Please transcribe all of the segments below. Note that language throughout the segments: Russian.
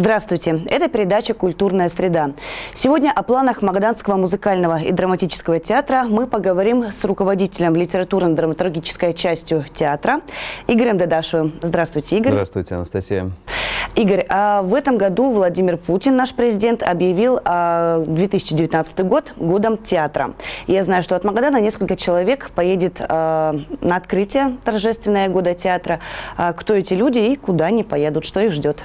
Здравствуйте! Это передача «Культурная среда». Сегодня о планах Магданского музыкального и драматического театра мы поговорим с руководителем литературно-драматургической частью театра Игорем Дадашевым. Здравствуйте, Игорь! Здравствуйте, Анастасия! Игорь, а в этом году Владимир Путин, наш президент, объявил 2019 а, год годом театра. Я знаю, что от Магадана несколько человек поедет а, на открытие торжественное года театра. А кто эти люди и куда они поедут, что их ждет?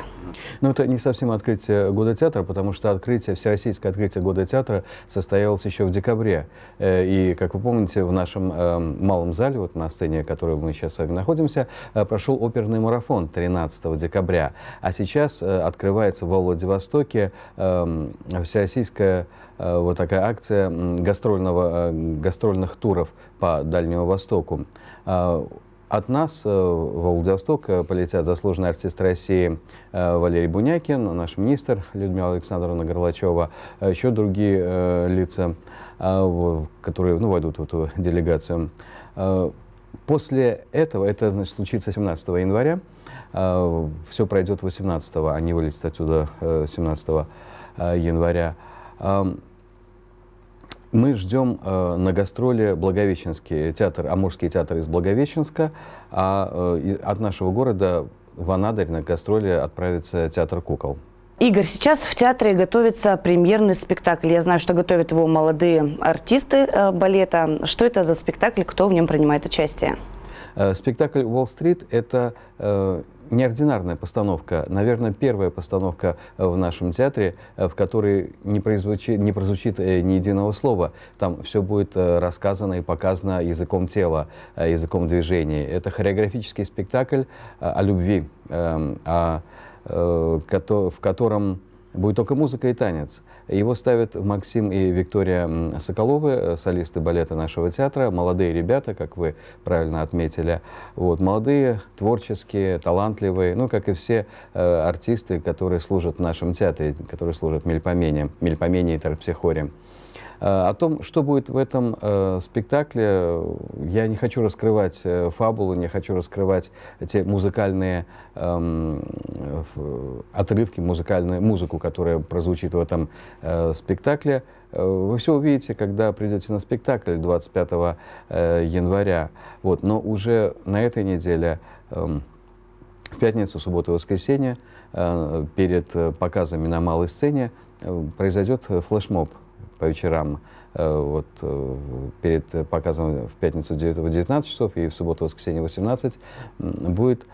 Ну, это не совсем открытие года театра, потому что открытие, всероссийское открытие года театра состоялось еще в декабре. Э, и, как вы помните, в нашем эм, малом зале, вот на сцене, в которой мы сейчас с вами находимся, э, прошел оперный марафон 13 декабря. А сейчас э, открывается во Владивостоке эм, всероссийская вот такая акция гастрольного, гастрольных туров по Дальнему Востоку. А, от нас э, во Владивосток э, полетят заслуженный артист России э, Валерий Бунякин, наш министр Людмила Александровна Горлачева, еще другие лица, которые ну, войдут в эту делегацию. После этого, это значит, случится 17 января, все пройдет 18, они вылетят отсюда 17 января. Эм, мы ждем э, на гастроли Благовещенский театр, Амурский театр из Благовещенска, а э, от нашего города в Анадырь на гастроли отправится театр кукол. Игорь, сейчас в театре готовится премьерный спектакль. Я знаю, что готовят его молодые артисты э, балета. Что это за спектакль, кто в нем принимает участие? Э, спектакль «Уолл-стрит» — это э, неординарная постановка, наверное, первая постановка э, в нашем театре, э, в которой не, произвучи, не прозвучит э, ни единого слова. Там все будет рассказано и показано языком тела, языком движений. Это хореографический спектакль о любви, эм, в котором Будет только музыка и танец. Его ставят Максим и Виктория Соколовы, э, солисты балета нашего театра, молодые ребята, как вы правильно отметили. Вот, молодые, творческие, талантливые, ну, как и все э, артисты, которые служат в нашем театре, которые служат в Мельпомене, Мельпомене и Тарпсихоре. Э, о том, что будет в этом э, спектакле, я не хочу раскрывать э, фабулу, не хочу раскрывать те музыкальные э, отрывки, музыкальную музыку, которая прозвучит в этом э, спектакле. Э, вы все увидите, когда придете на спектакль 25 э, января. Вот. Но уже на этой неделе... Э, в пятницу, субботу и воскресенье э, перед показами на малой сцене произойдет флешмоб по вечерам э, вот, э, перед э, показом в пятницу 9, 19 часов и в субботу-воскресенье 18 будет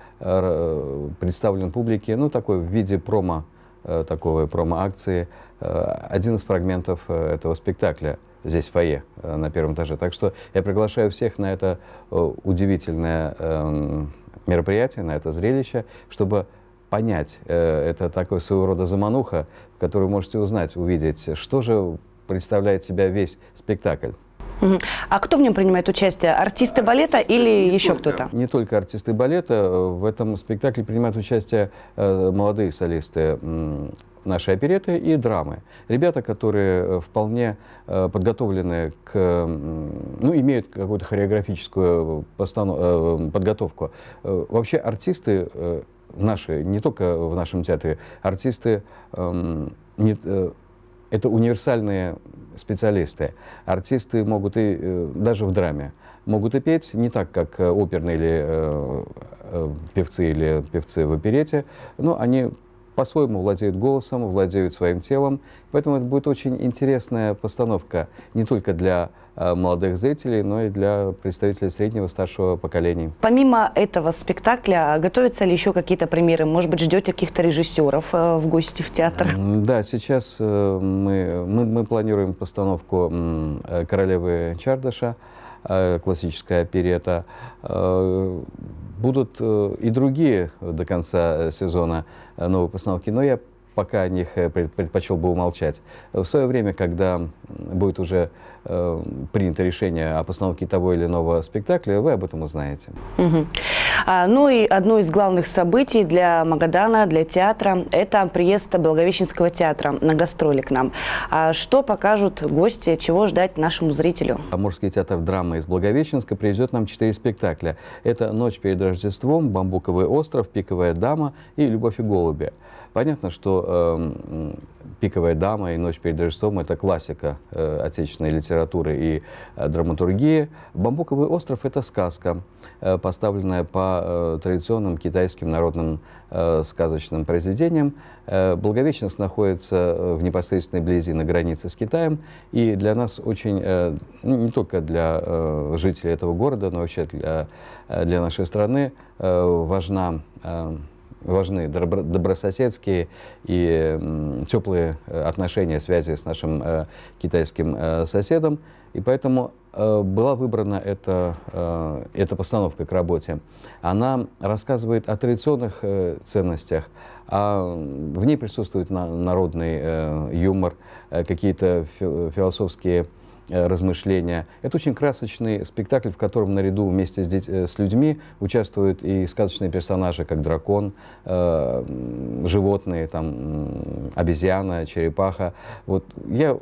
представлен публике, ну, такой в виде промо, такого промо-акции, один из фрагментов этого спектакля здесь в фойе на первом этаже. Так что я приглашаю всех на это удивительное эм, мероприятие, на это зрелище, чтобы понять. Это такой своего рода замануха, которую можете узнать, увидеть, что же представляет себя весь спектакль. А кто в нем принимает участие? Артисты балета артисты, или не еще кто-то? Не только артисты балета. В этом спектакле принимают участие э, молодые солисты нашей опереты и драмы. Ребята, которые э, вполне э, подготовлены к... Ну, имеют какую-то хореографическую постанов... подготовку. Вообще артисты наши, не только в нашем театре, артисты эм, не это универсальные специалисты. Артисты могут и э, даже в драме могут и петь, не так, как э, оперные или э, э, певцы или певцы в оперете, но они по-своему владеют голосом, владеют своим телом. Поэтому это будет очень интересная постановка не только для э, молодых зрителей, но и для представителей среднего старшего поколения. Помимо этого спектакля, готовятся ли еще какие-то примеры? Может быть, ждете каких-то режиссеров э, в гости в театр? Да, сейчас э, мы, мы, мы планируем постановку «Королевы Чардаша», классическая оперета. Будут э, и другие до конца э, сезона э, новые постановки, но я пока о них э, предпочел бы умолчать. В свое время, когда будет уже э, принято решение о постановке того или иного спектакля, вы об этом узнаете. Угу. А, ну и одно из главных событий для Магадана, для театра, это приезд Благовещенского театра на гастроли к нам. А что покажут гости, чего ждать нашему зрителю? Амурский театр драмы из Благовещенска привезет нам четыре спектакля. Это «Ночь перед Рождеством», «Бамбуковый остров», «Пиковая дама» и «Любовь и голуби». Понятно, что э, «Пиковая дама» и «Ночь перед Рождеством» — это классика э, отечественной литературы и э, драматургии. «Бамбуковый остров» — это сказка, э, поставленная по э, традиционным китайским народным э, сказочным произведениям. Э, Благовещенск находится э, в непосредственной близи на границе с Китаем, и для нас очень, э, ну, не только для э, жителей этого города, но вообще для, э, для нашей страны э, важна э, важны добрососедские и теплые э, отношения, связи с нашим э, китайским э, соседом. И поэтому была выбрана эта, эта постановка к работе. Она рассказывает о традиционных ценностях, а в ней присутствует народный юмор, какие-то философские Э, размышления. Это очень красочный спектакль, в котором наряду вместе с, э, с людьми участвуют и сказочные персонажи, как дракон, э, животные, там, обезьяна, черепаха. Вот я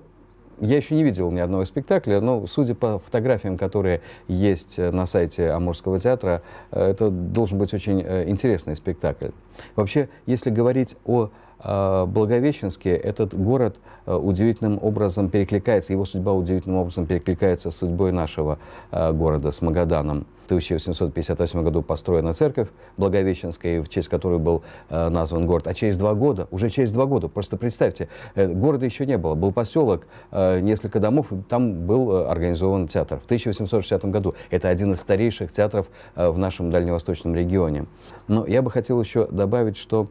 я еще не видел ни одного спектакля, но судя по фотографиям, которые есть э, на сайте Амурского театра, это должен быть очень интересный спектакль. Вообще, если говорить о а, Благовещенске этот город э, удивительным образом перекликается, его судьба удивительным образом перекликается с судьбой нашего э, города, с Магаданом. В 1858 году построена церковь Благовещенская, в честь которой был э, назван город. А через два года, уже через два года, просто представьте, города еще не было. Был поселок, несколько домов, и там был организован театр. В 1860 году. Это один из старейших театров в нашем дальневосточном регионе. Но я бы хотел еще добавить, что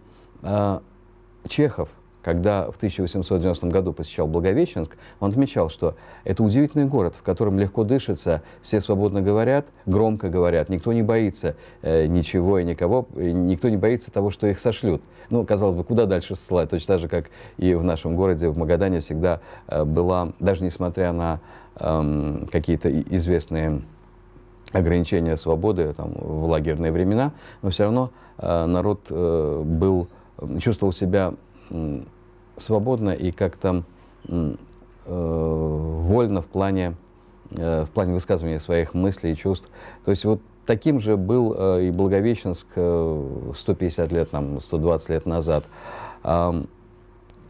Чехов, когда в 1890 году посещал Благовещенск, он отмечал, что это удивительный город, в котором легко дышится, все свободно говорят, громко говорят, никто не боится э, ничего и никого, и никто не боится того, что их сошлют. Ну, казалось бы, куда дальше ссылать? Точно так же, как и в нашем городе, в Магадане всегда э, была, даже несмотря на э, какие-то известные ограничения свободы там, в лагерные времена, но все равно э, народ э, был чувствовал себя свободно и как-то э, вольно в плане, э, в плане высказывания своих мыслей и чувств. То есть вот таким же был э, и Благовещенск 150 э, лет, там, 120 лет назад.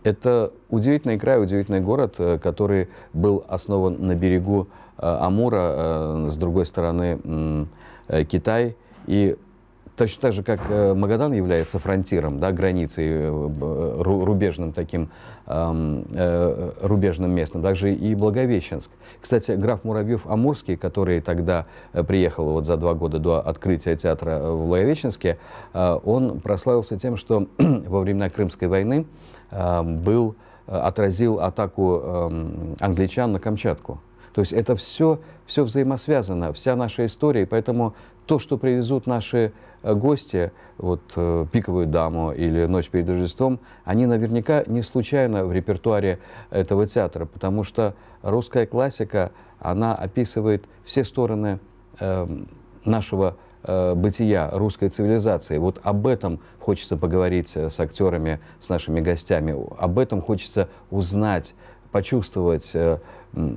Это удивительный край, удивительный город, э, который был основан на берегу э, Амура, с другой стороны Китай. И точно так же, как э, Магадан является фронтиром, да, границей, э, э, рубежным таким, эм, рубежным местом, также и Благовещенск. Кстати, граф Муравьев-Амурский, который тогда приехал вот за два года до открытия театра в Благовещенске, он прославился тем, что во времена Крымской войны был, отразил атаку эм, англичан на Камчатку. То есть это все, все взаимосвязано, вся наша история. И поэтому то, что привезут наши э, гости, вот э, «Пиковую даму» или «Ночь перед Рождеством», они наверняка не случайно в репертуаре этого театра, потому что русская классика, она описывает все стороны эм, э, нашего бытия русской цивилизации. Вот об этом хочется поговорить э, с актерами, с нашими гостями. Об этом хочется узнать почувствовать э,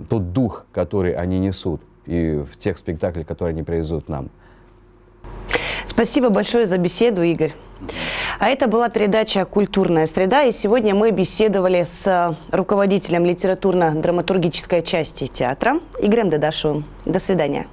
тот дух, который они несут и в тех спектаклях, которые они привезут нам. Спасибо большое за беседу, Игорь. А это была передача «Культурная среда», и сегодня мы беседовали с руководителем литературно-драматургической части театра Игорем Дедашевым. До свидания.